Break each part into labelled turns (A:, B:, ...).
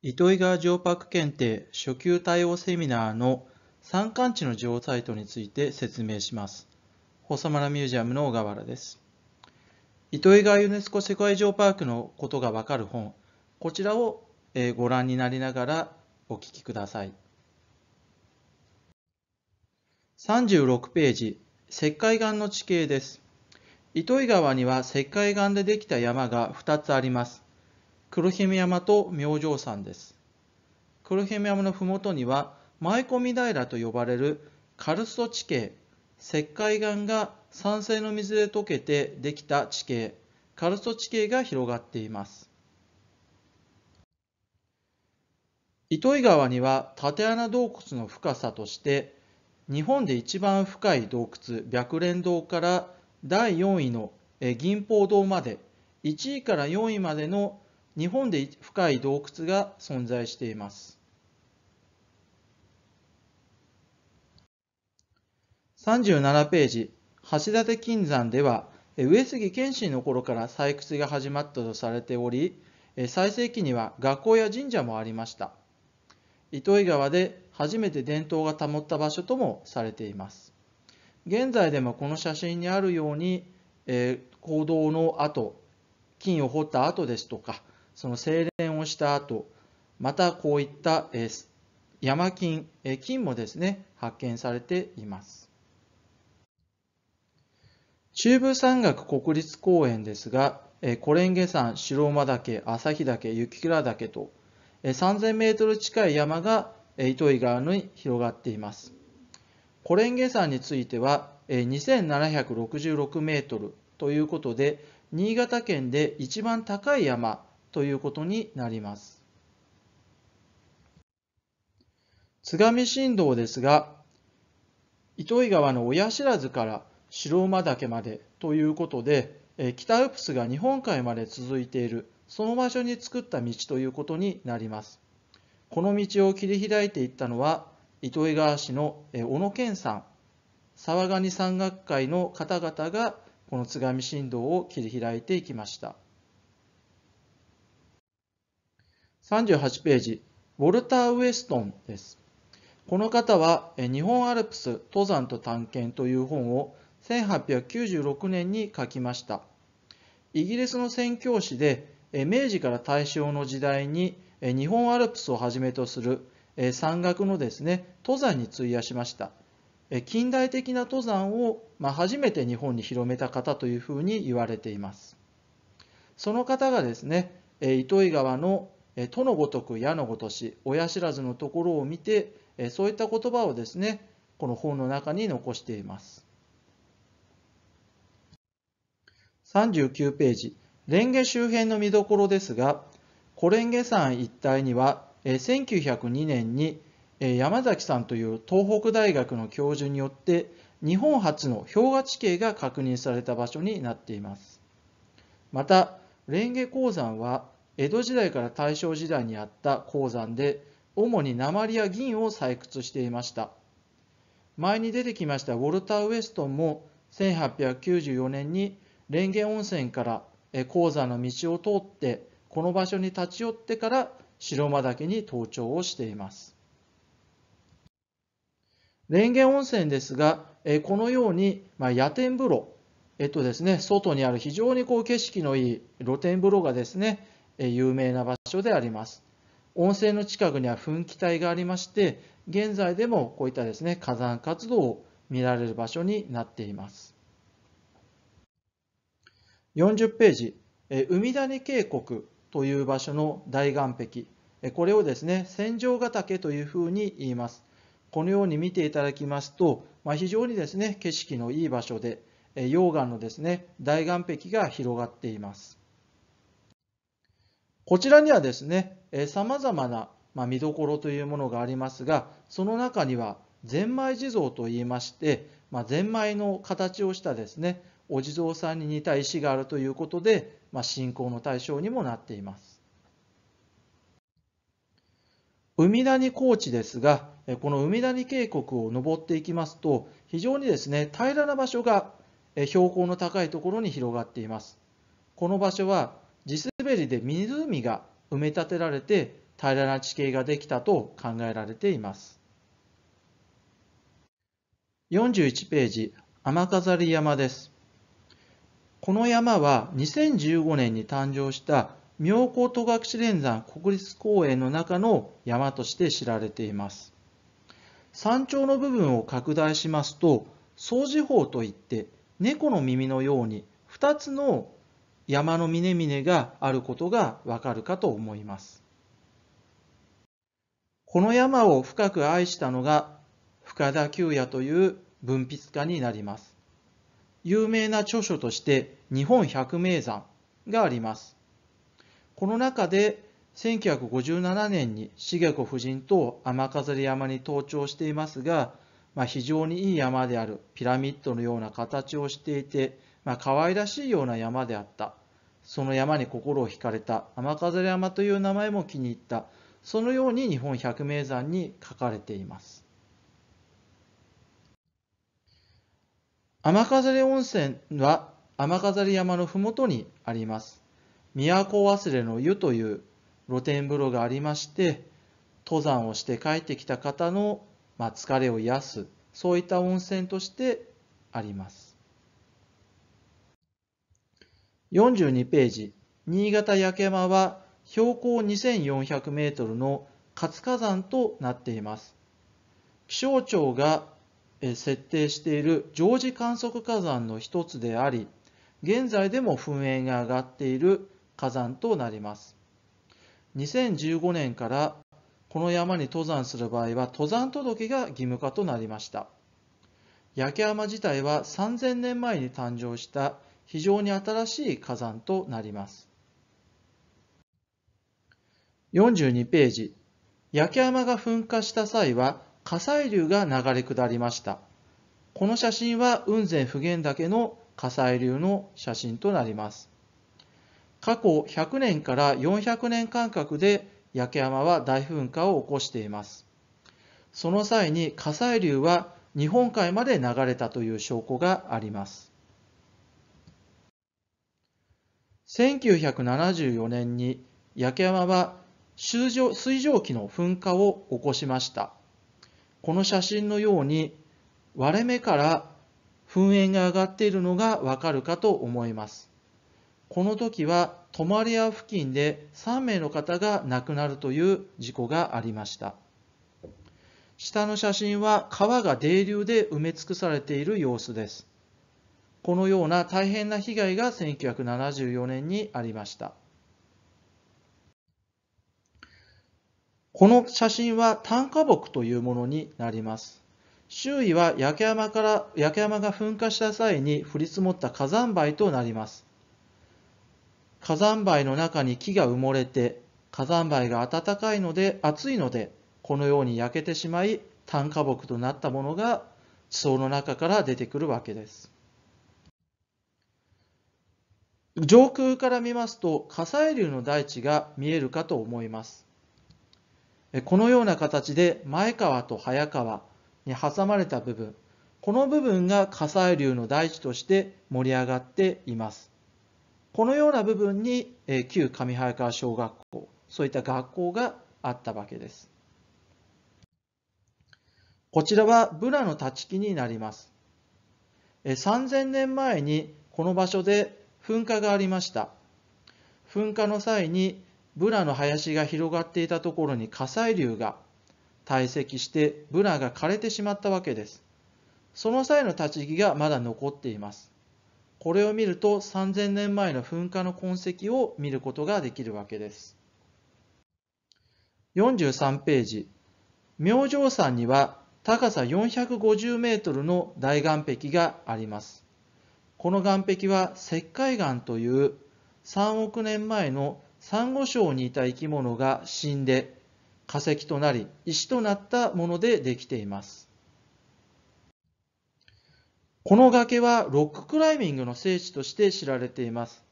A: 糸魚川城泊検定初級対応セミナーの山間地の城サイトについて説明します。細村ミュージアムの小川原です。糸魚川ユネスコ世界城パークのことがわかる本、こちらをご覧になりながらお聞きください。36ページ、石灰岩の地形です。糸魚川には石灰岩でできた山が2つあります。黒姫山と明星山です。黒姫山の麓には舞込平と呼ばれるカルスト地形、石灰岩が酸性の水で溶けてできた地形、カルスト地形が広がっています。糸魚川には縦穴洞窟の深さとして日本で一番深い洞窟白蓮洞から第4位の銀宝洞まで1位から4位までの日本で深い洞窟が存在しています。37ページ、橋立金山では、上杉謙信の頃から採掘が始まったとされており、最盛期には学校や神社もありました。糸魚川で初めて伝統が保った場所ともされています。現在でもこの写真にあるように、えー、行動の後、金を掘った後ですとか、その精錬をした後、またこういった、え山菌、えー、菌もですね、発見されています。中部山岳国立公園ですが、えコレンゲ山、白馬岳、旭岳、雪倉岳と、えー、3000メートル近い山が、え糸魚川に広がっています。コレンゲ山については、えー、2766メートルということで、新潟県で一番高い山ということになります。津上振動ですが、糸魚川の親知らずから白馬岳までということで、北アルプスが日本海まで続いている、その場所に作った道ということになります。この道を切り開いていったのは、糸魚川市の小野健さん、沢上山岳会の方々がこの津上振動を切り開いていきました。38ページ、ウォルター・ウェストンです。この方は、日本アルプス登山と探検という本を1896年に書きました。イギリスの宣教師で、明治から大正の時代に日本アルプスをはじめとする山岳のですね、登山に費やしました。近代的な登山を、ま初めて日本に広めた方というふうに言われています。その方がですね、糸魚川のとのごとく、矢のごとし、親知らずのところを見て、そういった言葉をですね、この本の中に残しています。39ページ、蓮華周辺の見どころですが、コレンゲ山一帯には、1902年に山崎さんという東北大学の教授によって日本初の氷河地形が確認された場所になっていますまたレンゲ鉱山は江戸時代から大正時代にあった鉱山で主に鉛や銀を採掘していました前に出てきましたウォルター・ウェストンも1894年に蓮華温泉から鉱山の道を通ってこの場所に立ち寄ってから白馬岳に登頂をしています蓮華温泉ですがこのように、ま野天風呂えっとですね外にある非常にこう景色のいい露天風呂がですね有名な場所であります。温泉の近くには噴気帯がありまして、現在でもこういったですね、火山活動を見られる場所になっています。40ページ、海谷渓谷という場所の大岩壁、これをですね、戦場ヶ岳というふうに言います。このように見ていただきますと、まあ、非常にですね、景色のいい場所で、溶岩のですね、大岩壁が広がっています。こちらにはですね、さまざまな見どころというものがありますが、その中には、ゼンマイ地蔵といいまして、まあ、ゼンマイの形をしたですね、お地蔵さんに似た石があるということで、まあ、信仰の対象にもなっています。海谷高地ですが、この海谷渓谷を登っていきますと、非常にですね、平らな場所が標高の高いところに広がっています。この場所は地滑りで湖が埋め立てられて平らな地形ができたと考えられています。41ページ、雨飾り山です。この山は2015年に誕生した妙高戸隠連山国立公園の中の山として知られています。山頂の部分を拡大しますと、掃除法といって猫の耳のように2つの山の峰々があることがわかるかと思います。この山を深く愛したのが深田久也という文筆家になります。有名な著書として日本百名山があります。この中で1957年に重子夫人と雨飾山に登頂していますが、まあ、非常にいい山であるピラミッドのような形をしていて、まあ、可愛らしいような山であったその山に心を惹かれた天飾山という名前も気に入ったそのように日本百名山に書かれています天飾温泉は天飾山の麓にあります都忘れの湯という露天風呂がありまして登山をして帰ってきた方の、まあ、疲れを癒すそういった温泉としてあります42ページ、新潟焼山は標高2400メートルの活火山となっています。気象庁が設定している常時観測火山の一つであり、現在でも噴煙が上がっている火山となります。2015年からこの山に登山する場合は登山届が義務化となりました。焼山自体は3000年前に誕生した非常に新しい火山となります。42ページ焼山が噴火した際は火砕流が流れ下りました。この写真は雲仙普賢岳の火砕流の写真となります。過去100年から400年間隔で焼山は大噴火を起こしています。その際に火砕流は日本海まで流れたという証拠があります。1974年に焼山は水蒸気の噴火を起こしました。この写真のように割れ目から噴煙が上がっているのがわかるかと思います。この時は泊屋付近で3名の方が亡くなるという事故がありました。下の写真は川が泥流で埋め尽くされている様子です。このような大変な被害が1974年にありました。この写真は炭化木というものになります。周囲は焼け山から焼け山が噴火した際に降り積もった火山灰となります。火山灰の中に木が埋もれて火山灰が暖かいので暑いのでこのように焼けてしまい炭化木となったものが地層の中から出てくるわけです。上空から見ますと火砕流の大地が見えるかと思いますこのような形で前川と早川に挟まれた部分この部分が火砕流の大地として盛り上がっていますこのような部分に旧上早川小学校そういった学校があったわけですこちらはブラの立ち木になります3000年前にこの場所で噴火がありました噴火の際にブラの林が広がっていたところに火砕流が堆積してブラが枯れてしまったわけですその際の立ち木がまだ残っていますこれを見ると3000年前の噴火の痕跡を見ることができるわけです43ページ明星山には高さ450メートルの大岩壁がありますこの岩壁は石灰岩という3億年前のサンゴ礁にいた生き物が死んで化石となり石となったものでできていますこの崖はロッククライミングの聖地として知られています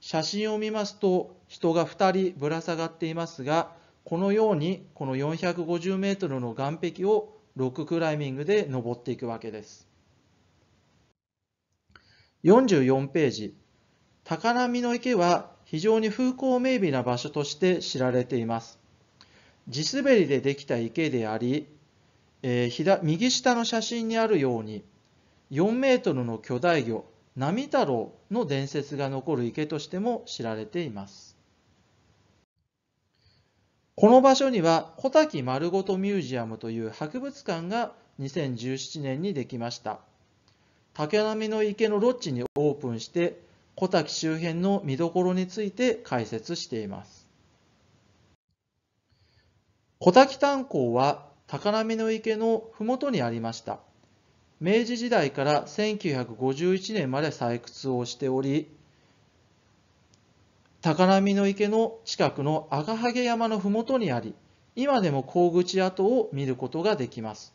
A: 写真を見ますと人が2人ぶら下がっていますがこのようにこの450メートルの岩壁をロッククライミングで登っていくわけです44ページ高波の池は非常に風光明媚な場所として知られています地滑りでできた池であり、えー、右下の写真にあるように4メートルの巨大魚波太郎の伝説が残る池としても知られていますこの場所には小滝丸ごとミュージアムという博物館が2017年にできました竹並の池のロッジにオープンして小滝周辺の見どころについて解説しています小滝炭鉱は高波の池の麓にありました明治時代から1951年まで採掘をしており高波の池の近くの赤萩山の麓にあり今でも鉱口跡を見ることができます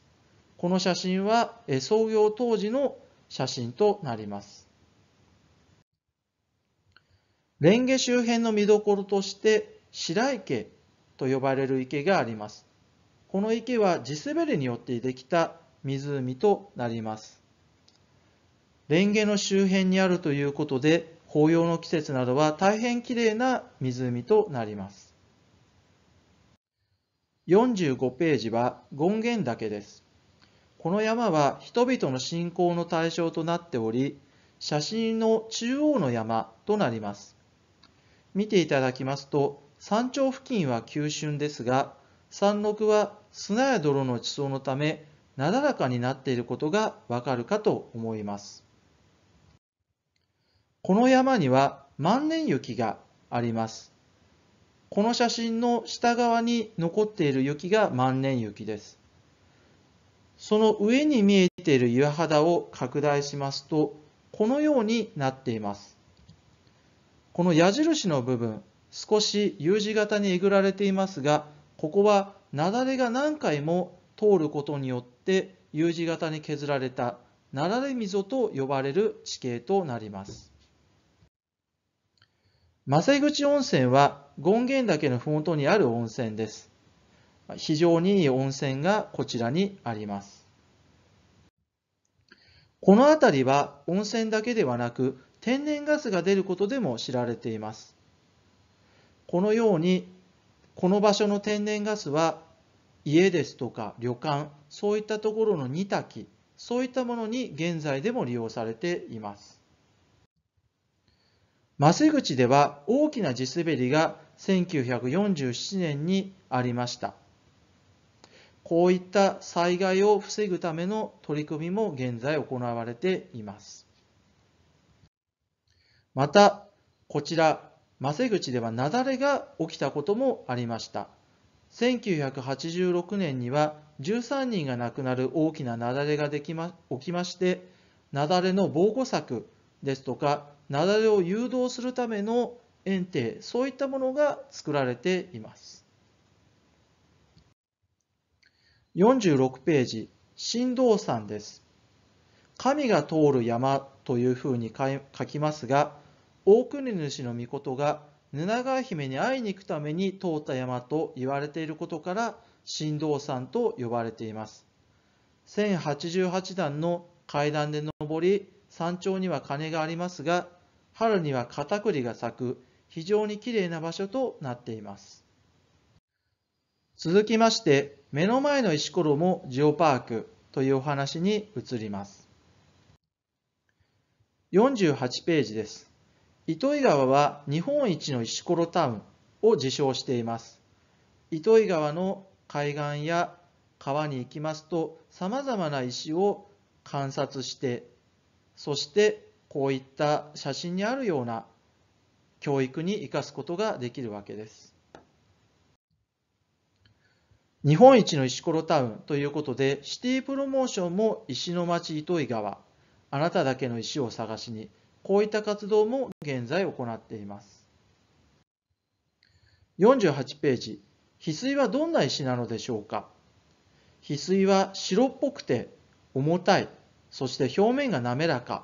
A: この写真は創業当時の写真となります。レンゲ周辺の見どころとして白池と呼ばれる池があります。この池は地滑りによってできた湖となります。レンゲの周辺にあるということで紅葉の季節などは大変きれいな湖となります。45ページは権現岳です。この山は人々の信仰の対象となっており、写真の中央の山となります。見ていただきますと、山頂付近は急峻ですが、山麓は砂や泥の地層のため、なだらかになっていることがわかるかと思います。この山には万年雪があります。この写真の下側に残っている雪が万年雪です。その上に見えている岩肌を拡大しますと、このようになっています。この矢印の部分、少し U 字型にえぐられていますが、ここは雪崩が何回も通ることによって U 字型に削られた雪崩溝と呼ばれる地形となります。マセ口温泉は権現岳の麓にある温泉です。非常にいい温泉がこちらにあります。この辺りは温泉だけではなく天然ガスが出ることでも知られています。このようにこの場所の天然ガスは家ですとか旅館そういったところの煮炊きそういったものに現在でも利用されています。増口では大きな地滑りが1947年にありました。こういった災害を防ぐための取り組みも現在行われています。また、こちら、マセ口では雪崩が起きたこともありました。1986年には13人が亡くなる大きな雪崩ができま起きまして、雪崩の防護策ですとか、雪崩を誘導するための園庭、そういったものが作られています。46ページ、神道山です。神が通る山というふうに書きますが、大国主の御事が沼川姫に会いに行くために通った山と言われていることから、神道山と呼ばれています。1088段の階段で登り、山頂には鐘がありますが、春にはカタクリが咲く、非常にきれいな場所となっています。続きまして、目の前の石ころもジオパークというお話に移ります。48ページです。糸魚川は日本一の石ころタウンを自称しています。糸魚川の海岸や川に行きますと、さまざまな石を観察して、そしてこういった写真にあるような教育に生かすことができるわけです。日本一の石ころタウンということでシティプロモーションも石の町糸魚川あなただけの石を探しにこういった活動も現在行っています48ページ翡翠はどんな石なのでしょうか翡翠は白っぽくて重たいそして表面が滑らか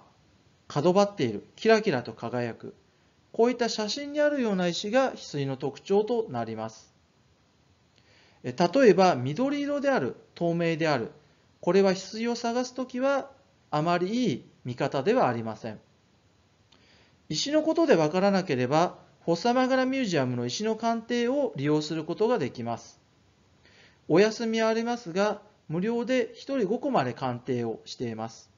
A: 角張っているキラキラと輝くこういった写真にあるような石が翡翠の特徴となります例えば緑色である透明であるこれは翡翠を探す時はあまりいい見方ではありません石のことでわからなければフォッサマガラミュージアムの石の鑑定を利用することができますお休みはありますが無料で1人5個まで鑑定をしています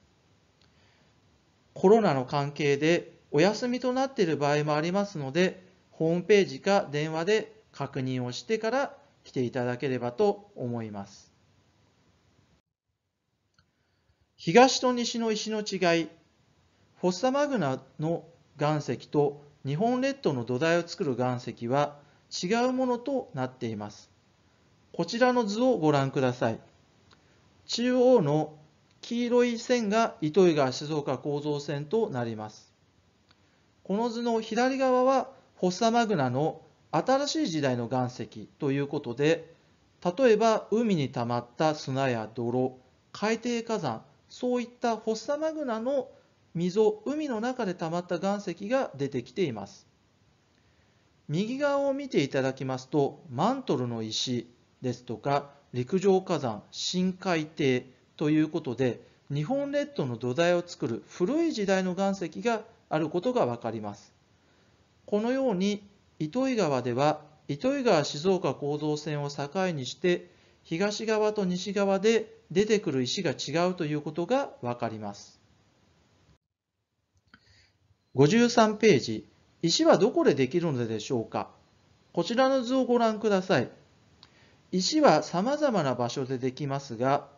A: コロナの関係でお休みとなっている場合もありますのでホームページか電話で確認をしてから来ていただければと思います。東と西の石の違い、フォッサマグナの岩石と日本列島の土台を作る岩石は違うものとなっています。こちらの図をご覧ください。中央の黄色い線が糸魚川静岡構造線となります。この図の左側はフォッサマグナの新しい時代の岩石ということで例えば海に溜まった砂や泥海底火山そういったフォッサマグナの溝海の中で溜まった岩石が出てきています右側を見ていただきますとマントルの石ですとか陸上火山深海底ということで日本列島の土台を作る古い時代の岩石があることが分かりますこのように糸魚川では糸魚川静岡構造線を境にして東側と西側で出てくる石が違うということが分かります。53ページ石はどこでできるのでしょうかこちらの図をご覧ください。石は様々な場所でできますが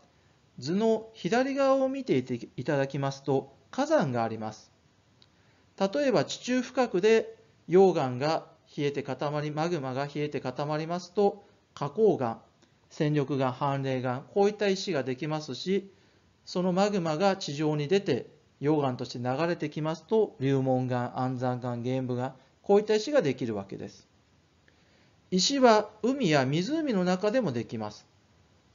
A: 図の左側を見ていただきますと火山があります。例えば地中深くで溶岩が冷えて固まり、マグマが冷えて固まりますと、花崗岩、戦力岩、寒冷岩、こういった石ができますし、そのマグマが地上に出て溶岩として流れてきますと、流紋岩、安山岩、玄武岩、こういった石ができるわけです。石は海や湖の中でもできます。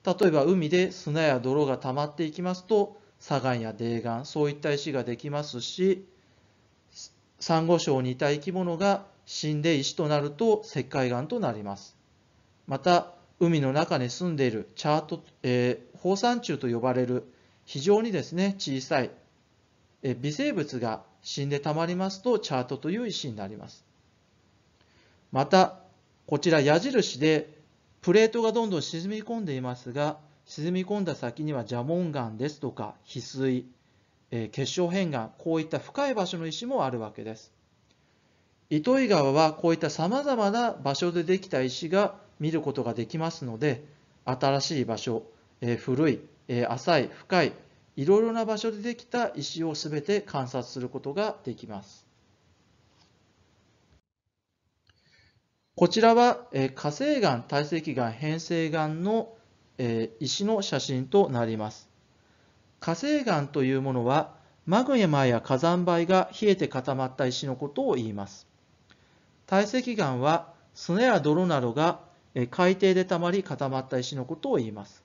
A: 例えば海で砂や泥が溜まっていきますと、砂岩や泥岩、そういった石ができますし、サンゴ礁にいた生き物が死んで石となると石灰岩となります。また、海の中に住んでいるチャート、えー、放散虫と呼ばれる非常にですね、小さい、え微生物が死んでたまりますとチャートという石になります。また、こちら矢印でプレートがどんどん沈み込んでいますが、沈み込んだ先には蛇紋岩ですとか翡翠、えー、結晶片岩、こういった深い場所の石もあるわけです。糸魚川はこういったさまざまな場所でできた石が見ることができますので新しい場所、えー、古い、えー、浅い深いいろいろな場所でできた石を全て観察することができます。こちらは、えー、火星岩、堆積岩、変成岩の、えー、石の写真となります。火星岩というものはマグネマや火山灰が冷えて固まった石のことを言います。堆積岩は砂や泥などが海底でたまり固まった石のことを言います。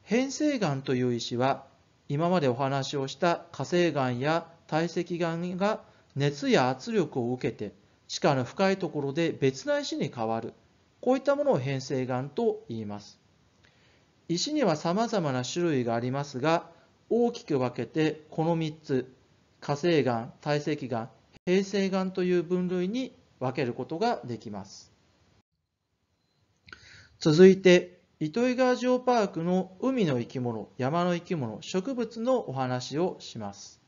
A: 変成岩という石は今までお話をした火成岩や堆積岩が熱や圧力を受けて地下の深いところで別な石に変わるこういったものを変成岩と言います石にはさまざまな種類がありますが大きく分けてこの3つ火成岩堆積岩平成岩という分類に分けることができます。続いて、糸魚川ジオパークの海の生き物、山の生き物、植物のお話をします。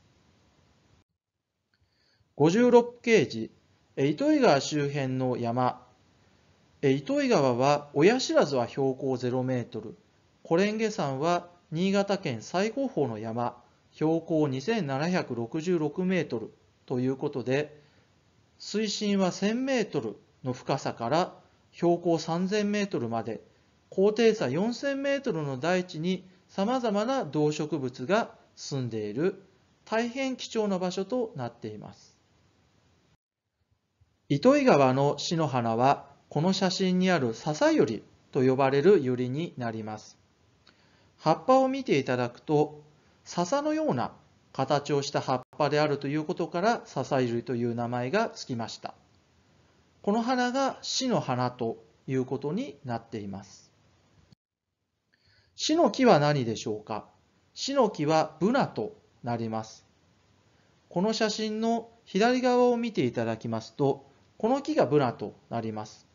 A: 56ページ、糸魚川周辺の山。糸魚川は親知らずは標高0メートル、コレンゲ山は新潟県最高峰の山、標高2766メートルということで、水深は 1000m の深さから標高 3000m まで高低差 4000m の大地にさまざまな動植物が住んでいる大変貴重な場所となっています。糸魚川の死の花はこの写真にある笹よりと呼ばれるユリになります。葉っぱを見ていただくと笹のような形をした葉っぱ葉であるということから支え類という名前がつきました。この花が死の花ということになっています。死の木は何でしょうか死の木はブナとなります。この写真の左側を見ていただきますと、この木がブナとなります。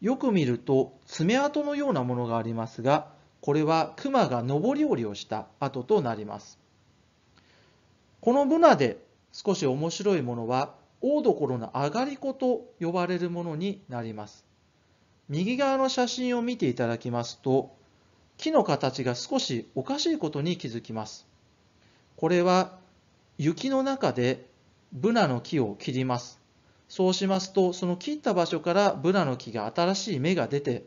A: よく見ると爪痕のようなものがありますが、これはクマが上り下りをした跡となります。このブナで少し面白いものは大所の上がり子と呼ばれるものになります右側の写真を見ていただきますと木の形が少しおかしいことに気づきますこれは雪の中でブナの木を切りますそうしますとその切った場所からブナの木が新しい芽が出て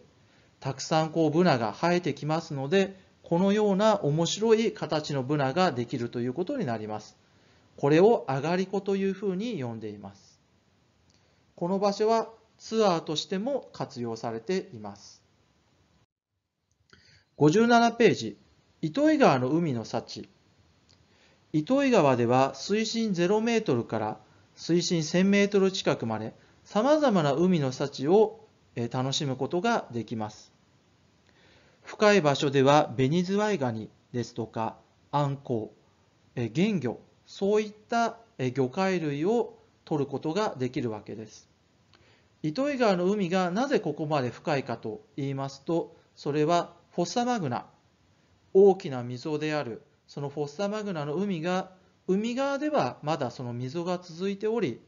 A: たくさんこうブナが生えてきますのでこのような面白い形のブナができるということになりますこれを上がり子というふうに呼んでいます。この場所はツアーとしても活用されています。57ページ、糸魚川の海の幸。糸魚川では水深0メートルから水深1000メートル近くまでさまざまな海の幸を楽しむことができます。深い場所ではベニズワイガニですとかアンコウ、え原魚そういった魚介類を取ることができるわけです。糸魚川の海がなぜここまで深いかと言いますとそれはフォッサマグナ大きな溝であるそのフォッサマグナの海が海側ではまだその溝が続いており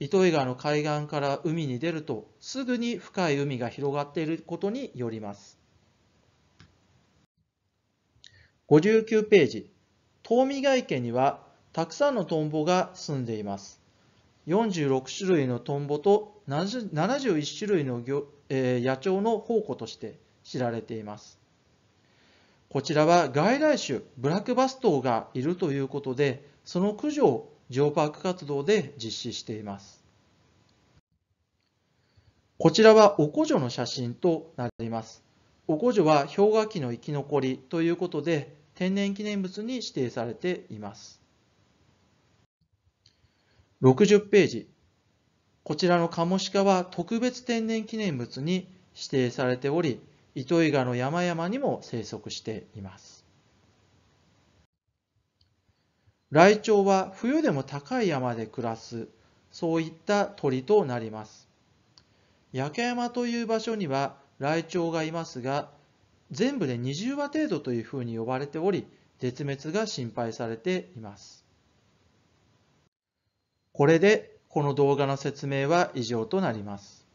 A: 糸魚川の海岸から海に出るとすぐに深い海が広がっていることによります59ページ東見外家にはたくさんのトンボが住んでいます。46種類のトンボと71種類の、え野鳥の宝庫として知られています。こちらは外来種ブラックバストがいるということで、その駆除をジオパーク活動で実施しています。こちらはおこじょの写真となります。おこじょは氷河期の生き残りということで、天然記念物に指定されています。60ページ。こちらのカモシカは特別天然記念物に指定されており、糸魚川の山々にも生息しています。ライチョウは冬でも高い山で暮らす、そういった鳥となります。焼山という場所にはライチョウがいますが、全部で20羽程度というふうに呼ばれており、絶滅が心配されています。これでこの動画の説明は以上となります。